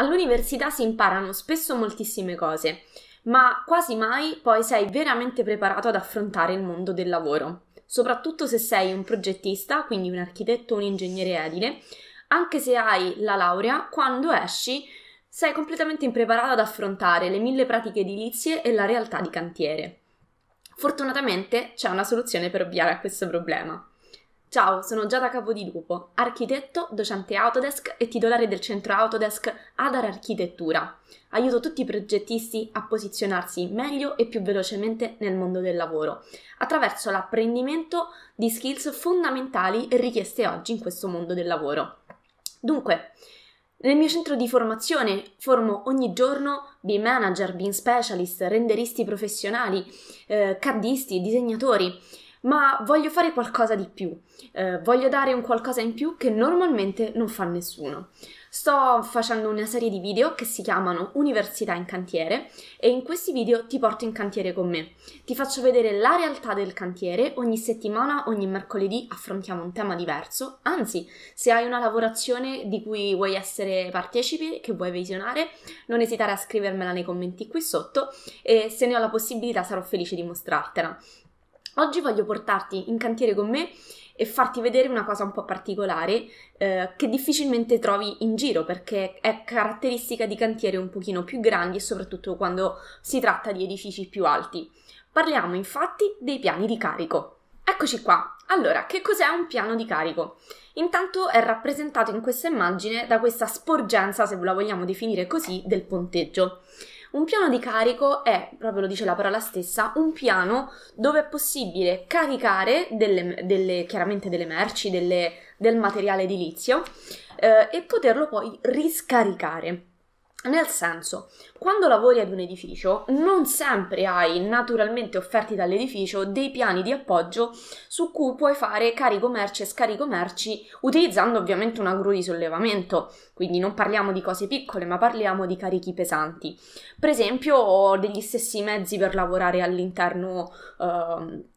All'università si imparano spesso moltissime cose, ma quasi mai poi sei veramente preparato ad affrontare il mondo del lavoro, soprattutto se sei un progettista, quindi un architetto o un ingegnere edile, anche se hai la laurea, quando esci sei completamente impreparato ad affrontare le mille pratiche edilizie e la realtà di cantiere. Fortunatamente c'è una soluzione per ovviare a questo problema. Ciao, sono Giada Capodilupo, architetto, docente Autodesk e titolare del centro Autodesk Adar Architettura. Aiuto tutti i progettisti a posizionarsi meglio e più velocemente nel mondo del lavoro, attraverso l'apprendimento di skills fondamentali richieste oggi in questo mondo del lavoro. Dunque, nel mio centro di formazione formo ogni giorno BIM manager, BIM specialist, renderisti professionali, eh, CADisti, disegnatori ma voglio fare qualcosa di più, eh, voglio dare un qualcosa in più che normalmente non fa nessuno. Sto facendo una serie di video che si chiamano Università in cantiere e in questi video ti porto in cantiere con me. Ti faccio vedere la realtà del cantiere, ogni settimana, ogni mercoledì affrontiamo un tema diverso, anzi se hai una lavorazione di cui vuoi essere partecipe, che vuoi visionare, non esitare a scrivermela nei commenti qui sotto e se ne ho la possibilità sarò felice di mostrartela. Oggi voglio portarti in cantiere con me e farti vedere una cosa un po' particolare eh, che difficilmente trovi in giro perché è caratteristica di cantiere un pochino più grandi e soprattutto quando si tratta di edifici più alti. Parliamo infatti dei piani di carico. Eccoci qua. Allora, che cos'è un piano di carico? Intanto è rappresentato in questa immagine da questa sporgenza, se la vogliamo definire così, del ponteggio. Un piano di carico è, proprio lo dice la parola stessa, un piano dove è possibile caricare delle, delle, chiaramente delle merci, delle, del materiale edilizio eh, e poterlo poi riscaricare. Nel senso, quando lavori ad un edificio, non sempre hai naturalmente offerti dall'edificio dei piani di appoggio su cui puoi fare carico merci e scarico merci utilizzando ovviamente una gru di sollevamento. Quindi non parliamo di cose piccole, ma parliamo di carichi pesanti. Per esempio, ho degli stessi mezzi per lavorare all'interno eh,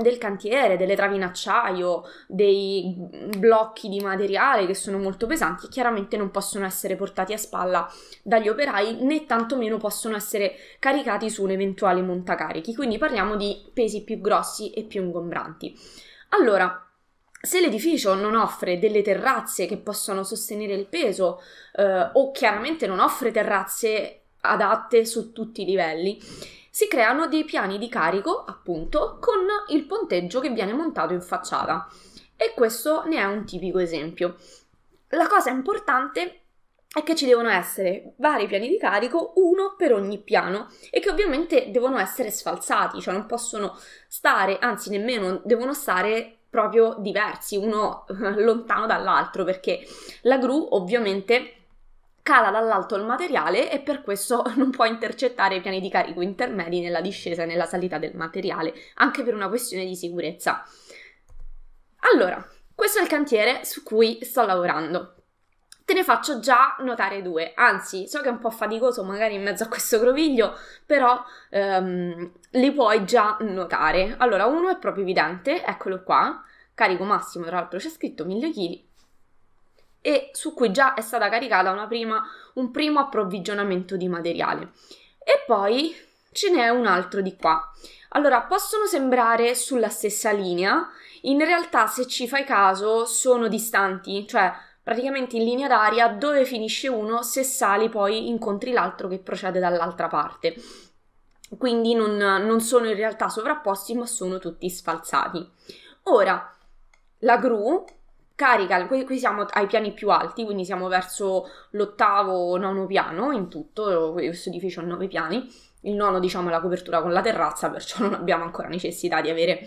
del cantiere, delle travi in acciaio, dei blocchi di materiale che sono molto pesanti e chiaramente non possono essere portati a spalla dagli operai né tantomeno possono essere caricati su un eventuale montacarichi, quindi parliamo di pesi più grossi e più ingombranti. Allora, se l'edificio non offre delle terrazze che possono sostenere il peso eh, o chiaramente non offre terrazze adatte su tutti i livelli, si creano dei piani di carico, appunto, con il ponteggio che viene montato in facciata. E questo ne è un tipico esempio. La cosa importante è che ci devono essere vari piani di carico, uno per ogni piano, e che ovviamente devono essere sfalsati, cioè non possono stare, anzi nemmeno devono stare proprio diversi, uno lontano dall'altro, perché la gru ovviamente cala dall'alto il materiale e per questo non può intercettare i piani di carico intermedi nella discesa e nella salita del materiale, anche per una questione di sicurezza. Allora, questo è il cantiere su cui sto lavorando. Te ne faccio già notare due, anzi so che è un po' faticoso magari in mezzo a questo groviglio, però ehm, li puoi già notare. Allora, uno è proprio evidente, eccolo qua, carico massimo, tra l'altro c'è scritto 1000 kg, e su cui già è stata caricata prima, un primo approvvigionamento di materiale. E poi ce n'è un altro di qua. Allora, possono sembrare sulla stessa linea, in realtà se ci fai caso sono distanti, cioè praticamente in linea d'aria dove finisce uno, se sali poi incontri l'altro che procede dall'altra parte. Quindi non, non sono in realtà sovrapposti, ma sono tutti sfalsati. Ora, la gru carica, qui, siamo ai piani più alti, quindi siamo verso l'ottavo, o nono piano in tutto, questo edificio ha nove piani, il nono diciamo è la copertura con la terrazza, perciò non abbiamo ancora necessità di avere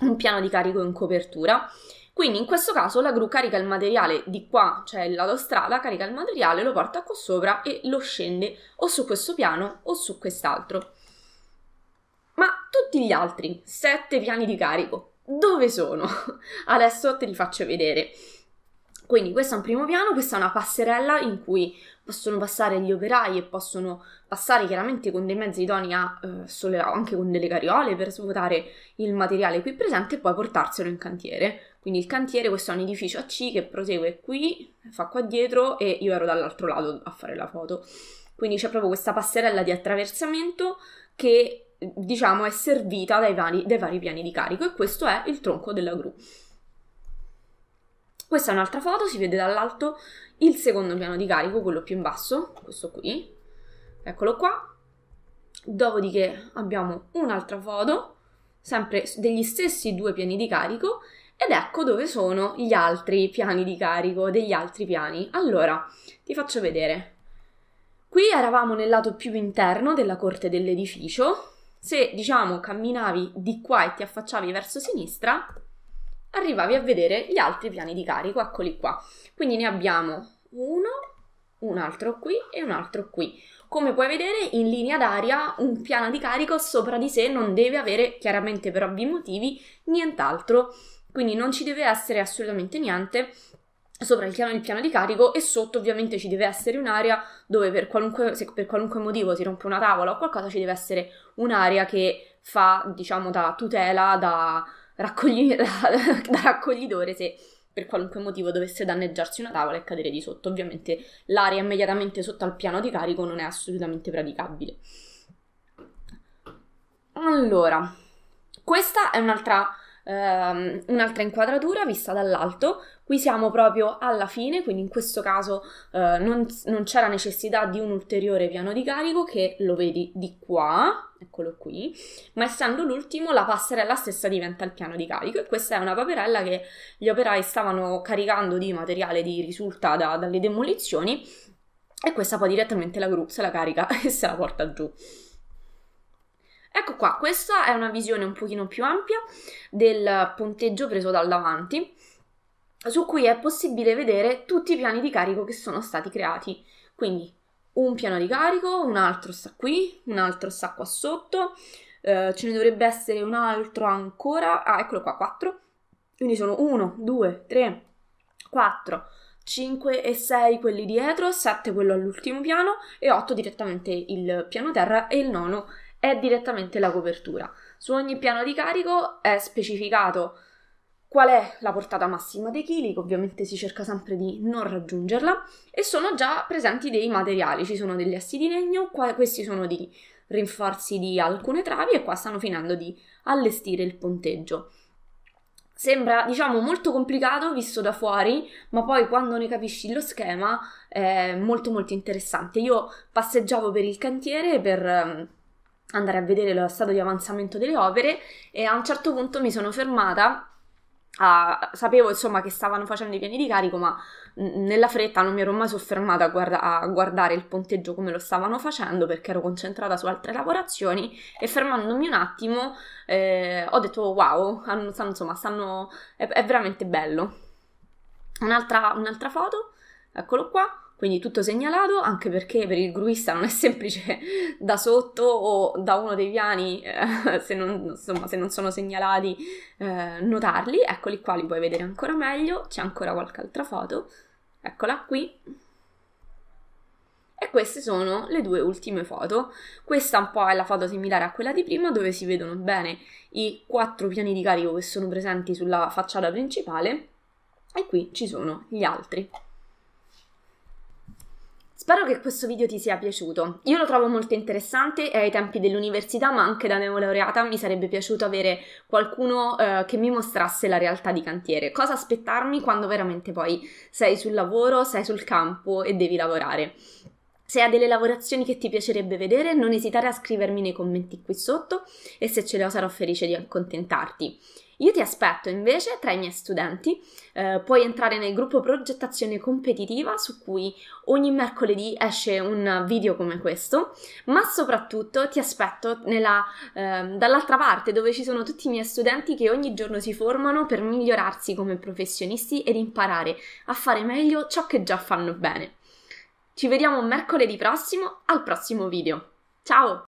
un piano di carico in copertura. Quindi in questo caso la gru carica il materiale di qua, cioè l'autostrada, carica il materiale, lo porta qua sopra e lo scende o su questo piano o su quest'altro. Ma tutti gli altri, sette piani di carico, dove sono? Adesso te li faccio vedere. Quindi questo è un primo piano, questa è una passerella in cui possono passare gli operai e possono passare chiaramente con dei mezzi idonei a eh, sollevare anche con delle cariole per svuotare il materiale qui presente e poi portarselo in cantiere. Quindi il cantiere, questo è un edificio a C che prosegue qui, fa qua dietro e io ero dall'altro lato a fare la foto. Quindi c'è proprio questa passerella di attraversamento che diciamo, è servita dai vari, dai vari piani di carico e questo è il tronco della gru. Questa è un'altra foto, si vede dall'alto il secondo piano di carico, quello più in basso, questo qui, eccolo qua. Dopodiché abbiamo un'altra foto, sempre degli stessi due piani di carico, ed ecco dove sono gli altri piani di carico degli altri piani. Allora, ti faccio vedere. Qui eravamo nel lato più interno della corte dell'edificio, se, diciamo, camminavi di qua e ti affacciavi verso sinistra, arrivavi a vedere gli altri piani di carico, eccoli qua. Quindi ne abbiamo uno, un altro qui e un altro qui. Come puoi vedere, in linea d'aria un piano di carico sopra di sé non deve avere, chiaramente per ovvi motivi, nient'altro. Quindi non ci deve essere assolutamente niente sopra il piano, il piano, di carico e sotto ovviamente ci deve essere un'area dove per qualunque, se per qualunque motivo si rompe una tavola o qualcosa ci deve essere un'area che fa diciamo da tutela, da, raccogli, da, da raccoglitore se per qualunque motivo dovesse danneggiarsi una tavola e cadere di sotto. Ovviamente l'area immediatamente sotto al piano di carico non è assolutamente praticabile. Allora, questa è un'altra ehm, un'altra inquadratura vista dall'alto. Qui siamo proprio alla fine, quindi in questo caso eh, non, non c'era necessità di un ulteriore piano di carico che lo vedi di qua, eccolo qui, ma essendo l'ultimo la passerella stessa diventa il piano di carico e questa è una paperella che gli operai stavano caricando di materiale di risulta da, dalle demolizioni e questa poi direttamente la gru se la carica e se la porta giù. Ecco qua, questa è una visione un pochino più ampia del punteggio preso dal davanti, su cui è possibile vedere tutti i piani di carico che sono stati creati. Quindi un piano di carico, un altro sta qui, un altro sta qua sotto, eh, ce ne dovrebbe essere un altro ancora, ah eccolo qua, 4. Quindi sono 1, 2, 3, 4, 5 e 6 quelli dietro, 7 quello all'ultimo piano e 8 direttamente il piano terra e il nono è direttamente la copertura. Su ogni piano di carico è specificato qual è la portata massima dei chili, che ovviamente si cerca sempre di non raggiungerla, e sono già presenti dei materiali, ci sono degli assi di legno, qua, questi sono di rinforzi di alcune travi e qua stanno finendo di allestire il ponteggio. Sembra, diciamo, molto complicato visto da fuori, ma poi quando ne capisci lo schema è molto molto interessante. Io passeggiavo per il cantiere per ehm, andare a vedere lo stato di avanzamento delle opere e a un certo punto mi sono fermata a, sapevo insomma che stavano facendo i piani di carico, ma nella fretta non mi ero mai soffermata a, guarda- a, guardare il ponteggio come lo stavano facendo perché ero concentrata su altre lavorazioni e fermandomi un attimo eh, ho detto wow, hanno, stanno, insomma, stanno, è, è, veramente bello. Un'altra, un'altra foto, eccolo qua. Quindi tutto segnalato, anche perché per il gruista non è semplice da sotto o da uno dei piani, eh, se, non, insomma, se, non, sono segnalati, eh, notarli. Eccoli qua, li puoi vedere ancora meglio. C'è ancora qualche altra foto. Eccola qui. E queste sono le due ultime foto. Questa un po' è la foto similare a quella di prima dove si vedono bene i quattro piani di carico che sono presenti sulla facciata principale e qui ci sono gli altri. Spero che questo video ti sia piaciuto. Io lo trovo molto interessante e ai tempi dell'università, ma anche da neolaureata, mi sarebbe piaciuto avere qualcuno eh, che mi mostrasse la realtà di cantiere. Cosa aspettarmi quando veramente poi sei sul lavoro, sei sul campo e devi lavorare. Se hai delle lavorazioni che ti piacerebbe vedere, non esitare a scrivermi nei commenti qui sotto e se ce le ho sarò felice di accontentarti. Io ti aspetto invece tra i miei studenti, eh, puoi entrare nel gruppo progettazione competitiva su cui ogni mercoledì esce un video come questo, ma soprattutto ti aspetto nella, eh, dall'altra parte dove ci sono tutti i miei studenti che ogni giorno si formano per migliorarsi come professionisti ed imparare a fare meglio ciò che già fanno bene. Ci vediamo mercoledì prossimo al prossimo video. Ciao!